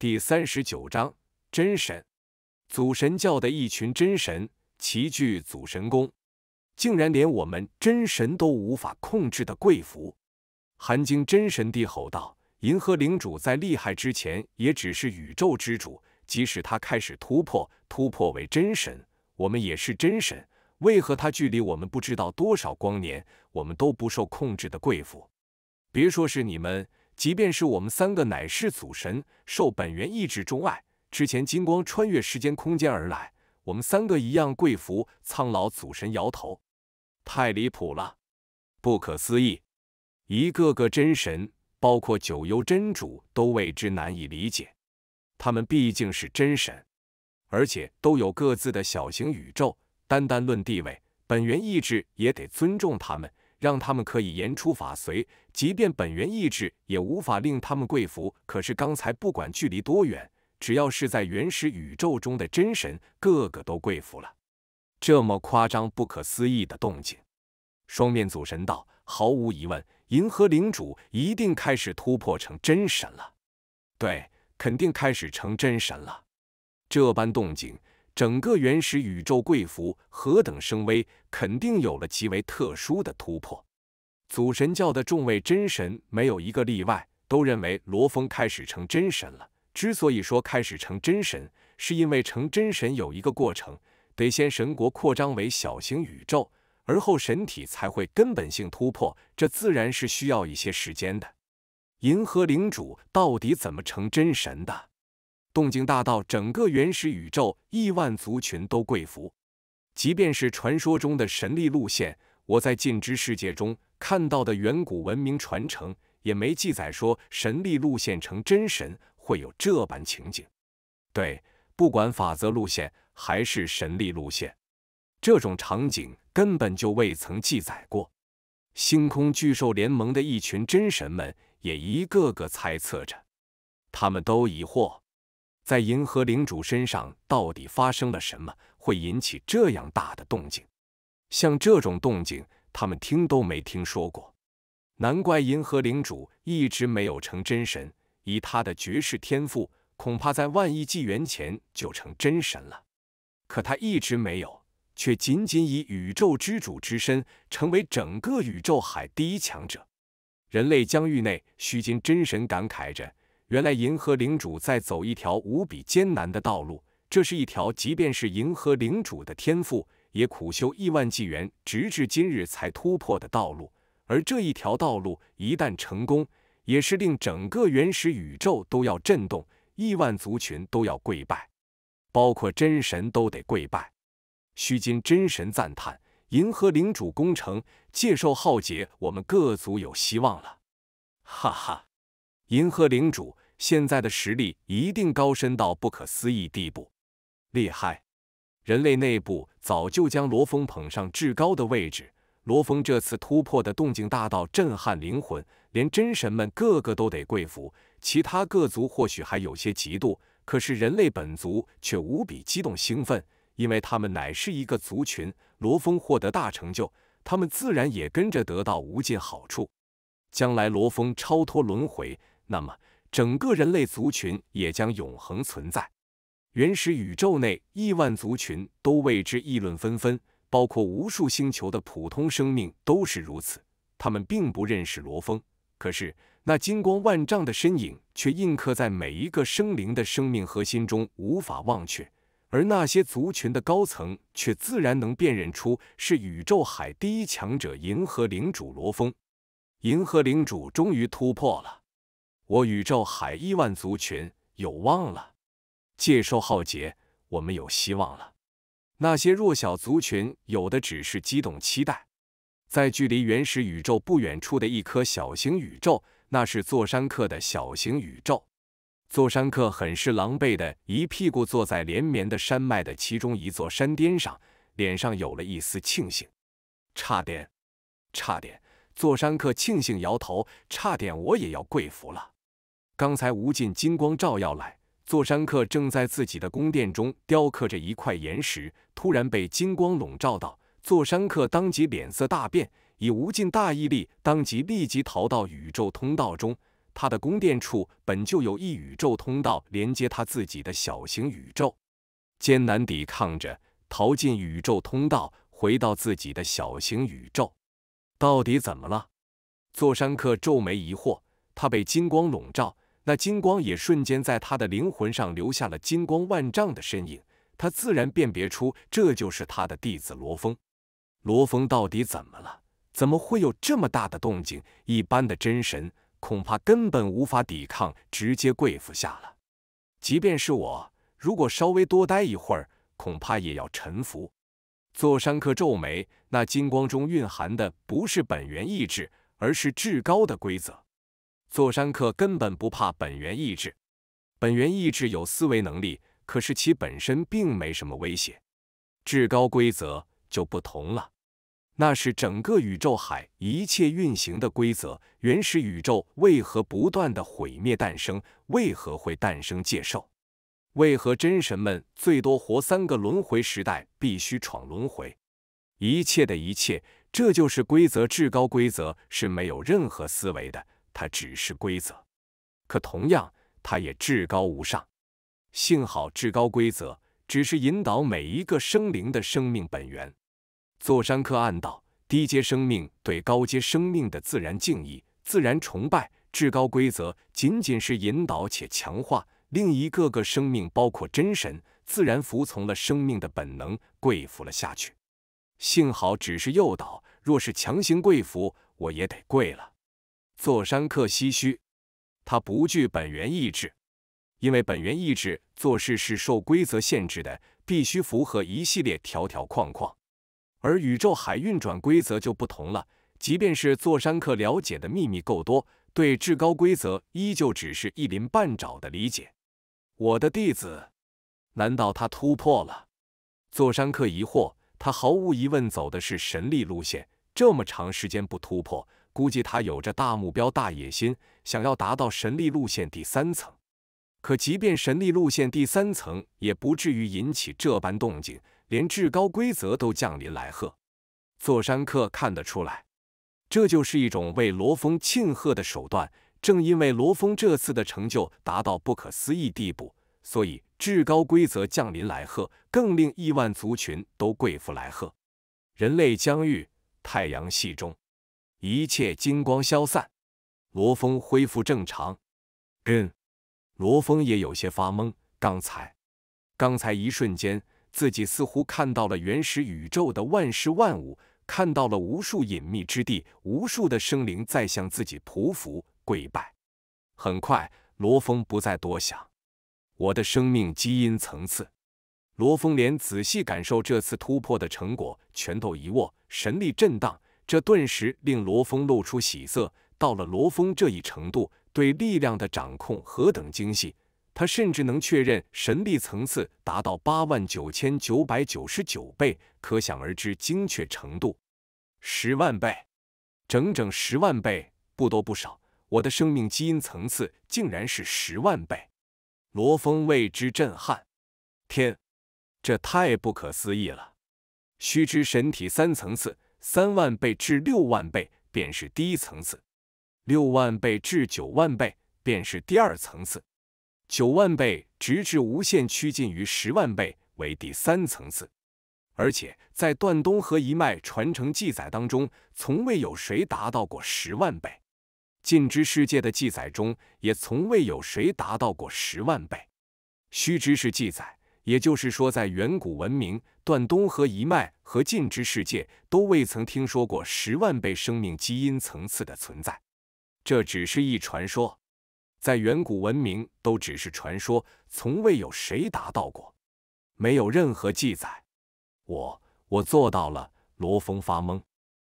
第三十九章真神，祖神教的一群真神齐聚祖神宫，竟然连我们真神都无法控制的贵妇。韩晶真神帝吼道：“银河领主在厉害之前也只是宇宙之主，即使他开始突破，突破为真神，我们也是真神，为何他距离我们不知道多少光年，我们都不受控制的贵妇？别说是你们。”即便是我们三个乃是祖神，受本源意志钟爱。之前金光穿越时间空间而来，我们三个一样跪服。苍老祖神摇头，太离谱了，不可思议。一个个真神，包括九幽真主，都为之难以理解。他们毕竟是真神，而且都有各自的小型宇宙。单单论地位，本源意志也得尊重他们。让他们可以言出法随，即便本源意志也无法令他们跪服。可是刚才不管距离多远，只要是在原始宇宙中的真神，个个都跪服了。这么夸张、不可思议的动静，双面祖神道，毫无疑问，银河领主一定开始突破成真神了。对，肯定开始成真神了。这般动静。整个原始宇宙贵服何等声威，肯定有了极为特殊的突破。祖神教的众位真神没有一个例外，都认为罗峰开始成真神了。之所以说开始成真神，是因为成真神有一个过程，得先神国扩张为小型宇宙，而后神体才会根本性突破，这自然是需要一些时间的。银河领主到底怎么成真神的？动静大到整个原始宇宙亿万族群都跪服，即便是传说中的神力路线，我在尽知世界中看到的远古文明传承也没记载说神力路线成真神会有这般情景。对，不管法则路线还是神力路线，这种场景根本就未曾记载过。星空巨兽联盟的一群真神们也一个个猜测着，他们都疑惑。在银河领主身上到底发生了什么，会引起这样大的动静？像这种动静，他们听都没听说过。难怪银河领主一直没有成真神，以他的绝世天赋，恐怕在万亿纪元前就成真神了。可他一直没有，却仅仅以宇宙之主之身，成为整个宇宙海第一强者。人类疆域内，虚金真神感慨着。原来银河领主在走一条无比艰难的道路，这是一条即便是银河领主的天赋也苦修亿万纪元，直至今日才突破的道路。而这一条道路一旦成功，也是令整个原始宇宙都要震动，亿万族群都要跪拜，包括真神都得跪拜。须金真神赞叹：银河领主功成，界受浩劫，我们各族有希望了。哈哈。银河领主现在的实力一定高深到不可思议地步，厉害！人类内部早就将罗峰捧上至高的位置。罗峰这次突破的动静大到震撼灵魂，连真神们个个都得跪服。其他各族或许还有些嫉妒，可是人类本族却无比激动兴奋，因为他们乃是一个族群。罗峰获得大成就，他们自然也跟着得到无尽好处。将来罗峰超脱轮回。那么，整个人类族群也将永恒存在。原始宇宙内亿万族群都为之议论纷纷，包括无数星球的普通生命都是如此。他们并不认识罗峰，可是那金光万丈的身影却印刻在每一个生灵的生命核心中，无法忘却。而那些族群的高层却自然能辨认出是宇宙海第一强者银河领主罗峰。银河领主终于突破了。我宇宙海亿万族群有望了，界兽浩劫，我们有希望了。那些弱小族群有的只是激动期待。在距离原始宇宙不远处的一颗小型宇宙，那是座山客的小型宇宙。座山客很是狼狈的一屁股坐在连绵的山脉的其中一座山巅上，脸上有了一丝庆幸。差点，差点。座山客庆幸摇头，差点我也要跪服了。刚才无尽金光照耀来，座山客正在自己的宫殿中雕刻着一块岩石，突然被金光笼罩到。座山客当即脸色大变，以无尽大毅力，当即立即逃到宇宙通道中。他的宫殿处本就有一宇宙通道连接他自己的小型宇宙，艰难抵抗着逃进宇宙通道，回到自己的小型宇宙。到底怎么了？座山客皱眉疑惑，他被金光笼罩。那金光也瞬间在他的灵魂上留下了金光万丈的身影，他自然辨别出这就是他的弟子罗峰。罗峰到底怎么了？怎么会有这么大的动静？一般的真神恐怕根本无法抵抗，直接跪服下了。即便是我，如果稍微多待一会儿，恐怕也要臣服。座山客皱眉，那金光中蕴含的不是本源意志，而是至高的规则。座山客根本不怕本源意志，本源意志有思维能力，可是其本身并没什么威胁。至高规则就不同了，那是整个宇宙海一切运行的规则。原始宇宙为何不断的毁灭诞生？为何会诞生界兽？为何真神们最多活三个轮回时代，必须闯轮回？一切的一切，这就是规则。至高规则是没有任何思维的。它只是规则，可同样，它也至高无上。幸好，至高规则只是引导每一个生灵的生命本源。座山客暗道：低阶生命对高阶生命的自然敬意、自然崇拜，至高规则仅仅是引导且强化，另一个个生命，包括真神，自然服从了生命的本能，跪服了下去。幸好只是诱导，若是强行跪服，我也得跪了。座山客唏嘘，他不惧本源意志，因为本源意志做事是受规则限制的，必须符合一系列条条框框。而宇宙海运转规则就不同了，即便是座山客了解的秘密够多，对至高规则依旧只是一鳞半爪的理解。我的弟子，难道他突破了？座山客疑惑，他毫无疑问走的是神力路线，这么长时间不突破。估计他有着大目标、大野心，想要达到神力路线第三层。可即便神力路线第三层，也不至于引起这般动静，连至高规则都降临来贺。座山客看得出来，这就是一种为罗峰庆贺的手段。正因为罗峰这次的成就达到不可思议地步，所以至高规则降临来贺，更令亿万族群都跪服来贺。人类疆域，太阳系中。一切金光消散，罗峰恢复正常。嗯，罗峰也有些发懵。刚才，刚才一瞬间，自己似乎看到了原始宇宙的万事万物，看到了无数隐秘之地，无数的生灵在向自己匍匐跪拜。很快，罗峰不再多想。我的生命基因层次。罗峰连仔细感受这次突破的成果，拳头一握，神力震荡。这顿时令罗峰露出喜色。到了罗峰这一程度，对力量的掌控何等精细，他甚至能确认神力层次达到八万九千九百九十九倍，可想而知精确程度。十万倍，整整十万倍，不多不少，我的生命基因层次竟然是十万倍！罗峰为之震撼。天，这太不可思议了！须知神体三层次。三万倍至六万倍便是第一层次，六万倍至九万倍便是第二层次，九万倍直至无限趋近于十万倍为第三层次。而且在段东河一脉传承记载当中，从未有谁达到过十万倍；尽知世界的记载中也从未有谁达到过十万倍。虚知识记载。也就是说，在远古文明、段东河一脉和近之世界，都未曾听说过十万倍生命基因层次的存在。这只是一传说，在远古文明都只是传说，从未有谁达到过，没有任何记载。我，我做到了！罗峰发懵。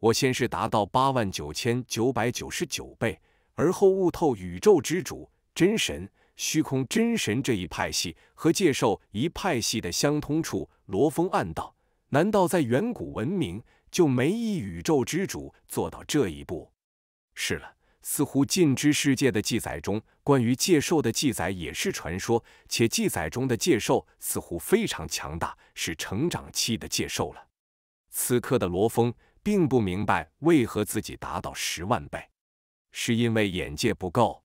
我先是达到八万九千九百九十九倍，而后悟透宇宙之主，真神。虚空真神这一派系和界兽一派系的相通处，罗峰暗道：难道在远古文明就没一宇宙之主做到这一步？是了，似乎尽知世界的记载中关于界兽的记载也是传说，且记载中的界兽似乎非常强大，是成长期的界兽了。此刻的罗峰并不明白为何自己达到十万倍，是因为眼界不够。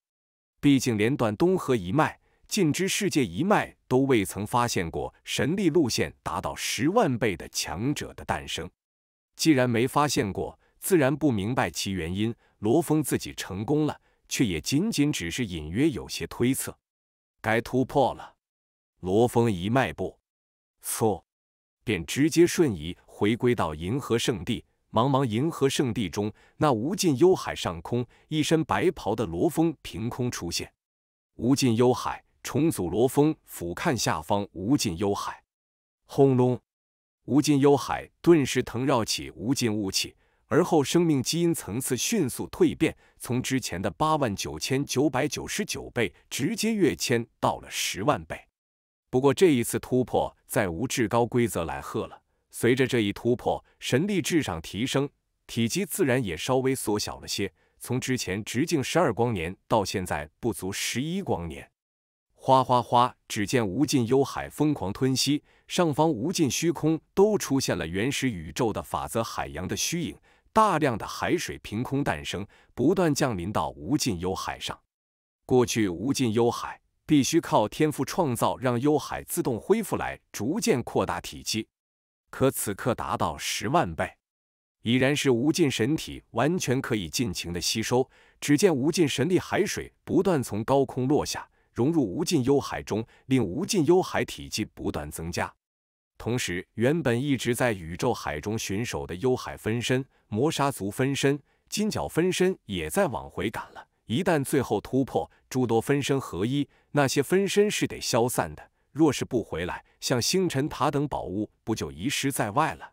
毕竟，连断东河一脉、尽知世界一脉都未曾发现过神力路线达到十万倍的强者的诞生。既然没发现过，自然不明白其原因。罗峰自己成功了，却也仅仅只是隐约有些推测。该突破了，罗峰一迈步，嗖，便直接瞬移回归到银河圣地。茫茫银河圣地中，那无尽幽海上空，一身白袍的罗峰凭空出现。无尽幽海，重组罗峰俯瞰下方无尽幽海，轰隆！无尽幽海顿时腾绕起无尽雾气，而后生命基因层次迅速蜕变，从之前的八万九千九百九十九倍直接跃迁到了十万倍。不过这一次突破，再无至高规则来贺了。随着这一突破，神力至上提升，体积自然也稍微缩小了些。从之前直径十二光年，到现在不足十一光年。哗哗哗！只见无尽幽海疯狂吞吸，上方无尽虚空都出现了原始宇宙的法则海洋的虚影，大量的海水凭空诞生，不断降临到无尽幽海上。过去，无尽幽海必须靠天赋创造，让幽海自动恢复来逐渐扩大体积。可此刻达到十万倍，已然是无尽神体，完全可以尽情的吸收。只见无尽神力海水不断从高空落下，融入无尽幽海中，令无尽幽海体积不断增加。同时，原本一直在宇宙海中巡守的幽海分身、魔砂族分身、金角分身，也在往回赶了。一旦最后突破，诸多分身合一，那些分身是得消散的。若是不回来，像星辰塔等宝物不就遗失在外了？